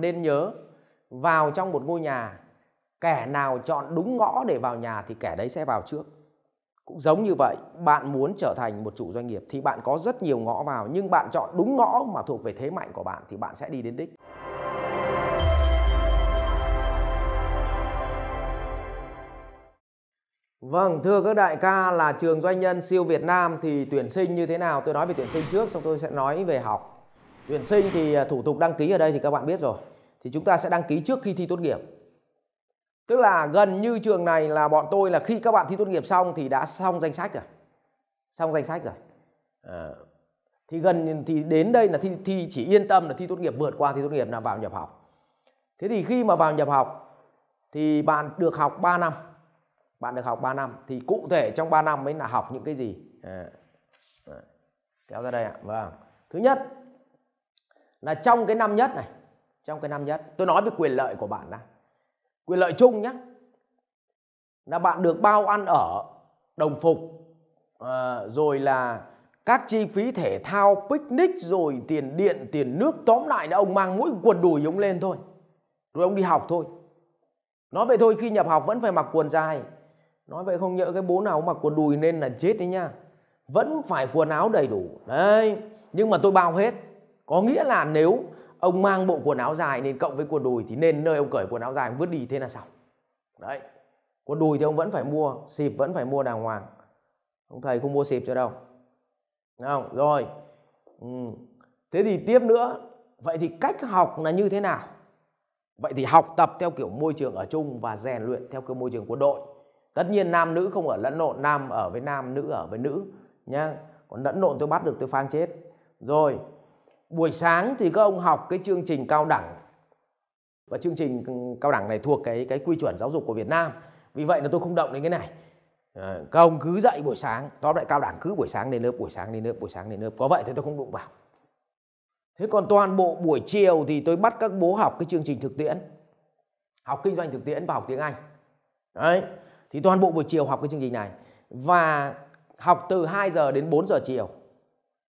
Nên nhớ vào trong một ngôi nhà kẻ nào chọn đúng ngõ để vào nhà thì kẻ đấy sẽ vào trước. Cũng giống như vậy, bạn muốn trở thành một chủ doanh nghiệp thì bạn có rất nhiều ngõ vào nhưng bạn chọn đúng ngõ mà thuộc về thế mạnh của bạn thì bạn sẽ đi đến đích. Vâng, thưa các đại ca là trường doanh nhân siêu Việt Nam thì tuyển sinh như thế nào? Tôi nói về tuyển sinh trước xong tôi sẽ nói về học tuyển sinh thì à, thủ tục đăng ký ở đây thì các bạn biết rồi thì chúng ta sẽ đăng ký trước khi thi tốt nghiệp tức là gần như trường này là bọn tôi là khi các bạn thi tốt nghiệp xong thì đã xong danh sách rồi xong danh sách rồi à, thì gần thì đến đây là thi thi chỉ yên tâm là thi tốt nghiệp vượt qua thi tốt nghiệp là vào nhập học thế thì khi mà vào nhập học thì bạn được học 3 năm bạn được học 3 năm thì cụ thể trong 3 năm mới là học những cái gì à, à, kéo ra đây ạ vâng thứ nhất là trong cái năm nhất này trong cái năm nhất tôi nói về quyền lợi của bạn đã quyền lợi chung nhé là bạn được bao ăn ở đồng phục ờ, rồi là các chi phí thể thao picnic rồi tiền điện tiền nước tóm lại là ông mang mỗi quần đùi giống lên thôi rồi ông đi học thôi nói vậy thôi khi nhập học vẫn phải mặc quần dài nói vậy không nhớ cái bố nào mặc quần đùi nên là chết đấy nha vẫn phải quần áo đầy đủ đấy nhưng mà tôi bao hết có nghĩa là nếu ông mang bộ quần áo dài nên cộng với quần đùi thì nên nơi ông cởi quần áo dài ông vứt đi thế là xong đấy quần đùi thì ông vẫn phải mua xịp vẫn phải mua đàng hoàng ông thầy không mua xịp cho đâu Đúng không rồi ừ. thế thì tiếp nữa vậy thì cách học là như thế nào vậy thì học tập theo kiểu môi trường ở chung và rèn luyện theo kiểu môi trường quân đội tất nhiên nam nữ không ở lẫn lộn nam ở với nam nữ ở với nữ nhá còn lẫn lộn tôi bắt được tôi phang chết rồi buổi sáng thì các ông học cái chương trình cao đẳng và chương trình cao đẳng này thuộc cái cái quy chuẩn giáo dục của Việt Nam vì vậy là tôi không động đến cái này à, các ông cứ dậy buổi sáng tóm lại cao đẳng cứ buổi sáng đến lớp buổi sáng đến lớp buổi sáng đến lớp có vậy thì tôi không đụng vào thế còn toàn bộ buổi chiều thì tôi bắt các bố học cái chương trình thực tiễn học kinh doanh thực tiễn và học tiếng Anh đấy thì toàn bộ buổi chiều học cái chương trình này và học từ 2 giờ đến 4 giờ chiều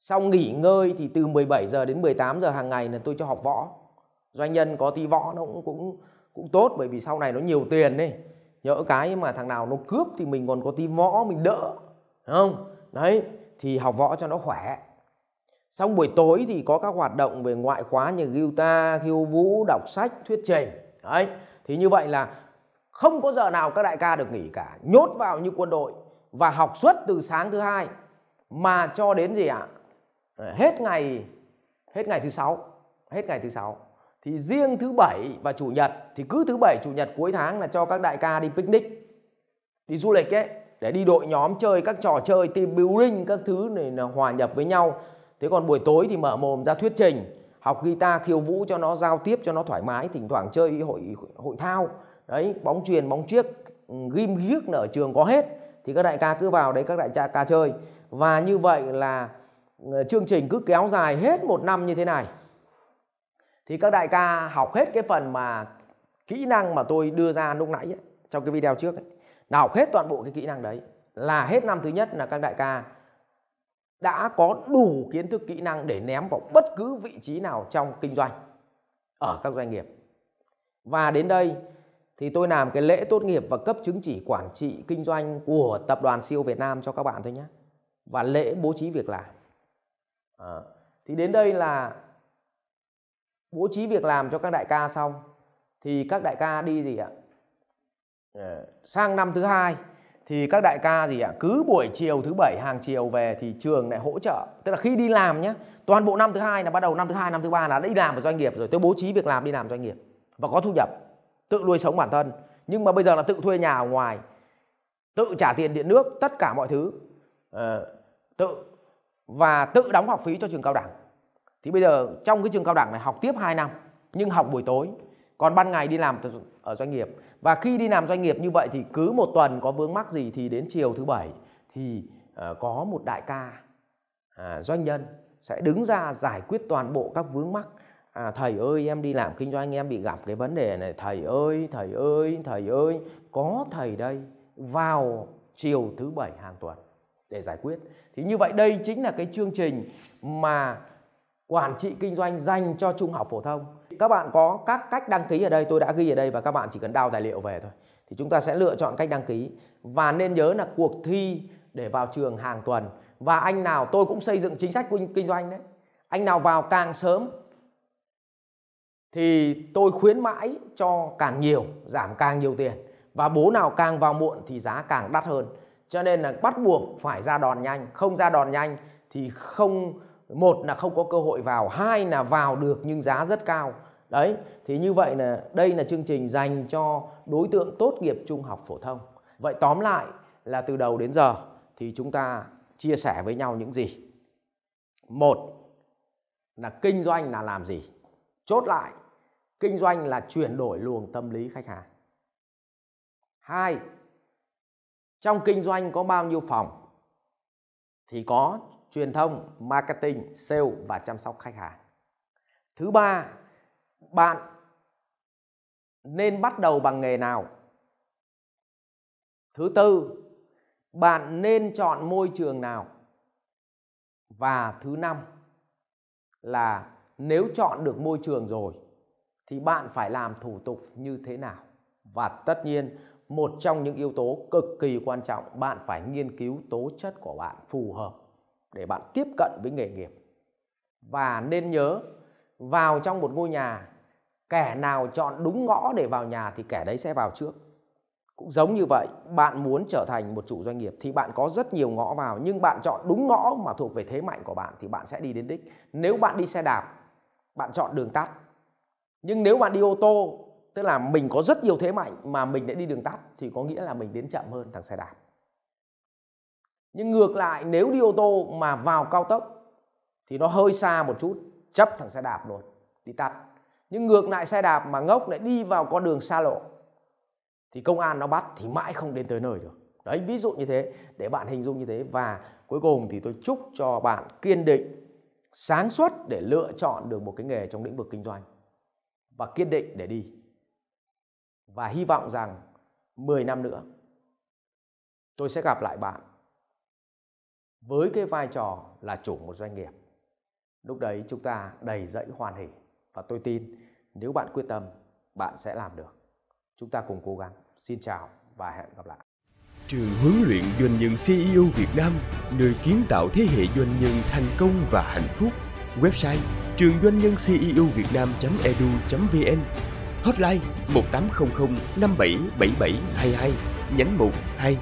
sau nghỉ ngơi thì từ 17 giờ đến 18 giờ hàng ngày là tôi cho học võ. Doanh nhân có tí võ nó cũng cũng cũng tốt bởi vì sau này nó nhiều tiền đấy. Nhỡ cái mà thằng nào nó cướp thì mình còn có tí võ mình đỡ. Đúng không? Đấy, thì học võ cho nó khỏe. Xong buổi tối thì có các hoạt động về ngoại khóa như guitar, khiêu vũ, đọc sách, thuyết trình. Đấy, thì như vậy là không có giờ nào các đại ca được nghỉ cả. Nhốt vào như quân đội và học suốt từ sáng thứ hai mà cho đến gì ạ? À? Ờ, hết ngày hết ngày thứ sáu hết ngày thứ sáu thì riêng thứ bảy và chủ nhật thì cứ thứ bảy chủ nhật cuối tháng là cho các đại ca đi picnic đi du lịch ấy để đi đội nhóm chơi các trò chơi team building các thứ này là hòa nhập với nhau thế còn buổi tối thì mở mồm ra thuyết trình học guitar khiêu vũ cho nó giao tiếp cho nó thoải mái thỉnh thoảng chơi hội hội thao đấy bóng truyền bóng chiếc ừ, ghim ghiếc ở trường có hết thì các đại ca cứ vào đấy các đại ca chơi và như vậy là Ờ, chương trình cứ kéo dài hết một năm như thế này thì các đại ca học hết cái phần mà kỹ năng mà tôi đưa ra lúc nãy ấy, trong cái video trước ấy, là học hết toàn bộ cái kỹ năng đấy là hết năm thứ nhất là các đại ca đã có đủ kiến thức kỹ năng để ném vào bất cứ vị trí nào trong kinh doanh ở các doanh nghiệp và đến đây thì tôi làm cái lễ tốt nghiệp và cấp chứng chỉ quản trị kinh doanh của tập đoàn siêu e Việt Nam cho các bạn thôi nhé và lễ bố trí việc làm à, thì đến đây là bố trí việc làm cho các đại ca xong thì các đại ca đi gì ạ à, sang năm thứ hai thì các đại ca gì ạ cứ buổi chiều thứ bảy hàng chiều về thì trường lại hỗ trợ tức là khi đi làm nhé toàn bộ năm thứ hai là bắt đầu năm thứ hai năm thứ ba là đã đi làm ở doanh nghiệp rồi tôi bố trí việc làm đi làm doanh nghiệp và có thu nhập tự nuôi sống bản thân nhưng mà bây giờ là tự thuê nhà ở ngoài tự trả tiền điện nước tất cả mọi thứ à, tự và tự đóng học phí cho trường cao đẳng thì bây giờ trong cái trường cao đẳng này học tiếp 2 năm nhưng học buổi tối còn ban ngày đi làm ở doanh nghiệp và khi đi làm doanh nghiệp như vậy thì cứ một tuần có vướng mắc gì thì đến chiều thứ bảy thì ờ, có một đại ca à, doanh nhân sẽ đứng ra giải quyết toàn bộ các vướng mắc à, thầy ơi em đi làm kinh doanh em bị gặp cái vấn đề này thầy ơi thầy ơi thầy ơi có thầy đây vào chiều thứ bảy hàng tuần để giải quyết thì như vậy đây chính là cái chương trình mà quản trị kinh doanh dành cho trung học phổ thông các bạn có các cách đăng ký ở đây tôi đã ghi ở đây và các bạn chỉ cần đào tài liệu về thôi thì chúng ta sẽ lựa chọn cách đăng ký và nên nhớ là cuộc thi để vào trường hàng tuần và anh nào tôi cũng xây dựng chính sách kinh doanh đấy anh nào vào càng sớm thì tôi khuyến mãi cho càng nhiều giảm càng nhiều tiền và bố nào càng vào muộn thì giá càng đắt hơn cho nên là bắt buộc phải ra đòn nhanh không ra đòn nhanh thì không một là không có cơ hội vào hai là vào được nhưng giá rất cao đấy thì như vậy là đây là chương trình dành cho đối tượng tốt nghiệp trung học phổ thông vậy tóm lại là từ đầu đến giờ thì chúng ta chia sẻ với nhau những gì một là kinh doanh là làm gì chốt lại kinh doanh là chuyển đổi luồng tâm lý khách hàng hai trong kinh doanh có bao nhiêu phòng thì có truyền thông, marketing, sale và chăm sóc khách hàng. Thứ ba, bạn nên bắt đầu bằng nghề nào? Thứ tư, bạn nên chọn môi trường nào? Và thứ năm là nếu chọn được môi trường rồi thì bạn phải làm thủ tục như thế nào? Và tất nhiên một trong những yếu tố cực kỳ quan trọng bạn phải nghiên cứu tố chất của bạn phù hợp để bạn tiếp cận với nghề nghiệp và nên nhớ vào trong một ngôi nhà kẻ nào chọn đúng ngõ để vào nhà thì kẻ đấy sẽ vào trước cũng giống như vậy bạn muốn trở thành một chủ doanh nghiệp thì bạn có rất nhiều ngõ vào nhưng bạn chọn đúng ngõ mà thuộc về thế mạnh của bạn thì bạn sẽ đi đến đích nếu bạn đi xe đạp bạn chọn đường tắt nhưng nếu bạn đi ô tô tức là mình có rất nhiều thế mạnh mà mình lại đi đường tắt thì có nghĩa là mình đến chậm hơn thằng xe đạp nhưng ngược lại nếu đi ô tô mà vào cao tốc thì nó hơi xa một chút chấp thằng xe đạp luôn đi tắt nhưng ngược lại xe đạp mà ngốc lại đi vào con đường xa lộ thì công an nó bắt thì mãi không đến tới nơi được đấy ví dụ như thế để bạn hình dung như thế và cuối cùng thì tôi chúc cho bạn kiên định sáng suốt để lựa chọn được một cái nghề trong lĩnh vực kinh doanh và kiên định để đi và hy vọng rằng 10 năm nữa tôi sẽ gặp lại bạn với cái vai trò là chủ một doanh nghiệp. Lúc đấy chúng ta đầy dẫy hoàn hỷ và tôi tin nếu bạn quyết tâm bạn sẽ làm được. Chúng ta cùng cố gắng. Xin chào và hẹn gặp lại. Trường huấn luyện doanh nhân CEO Việt Nam, nơi kiến tạo thế hệ doanh nhân thành công và hạnh phúc. Website trường doanh nhân CEO Việt Nam.edu.vn Hotline 1800 577722 nhánh 1 2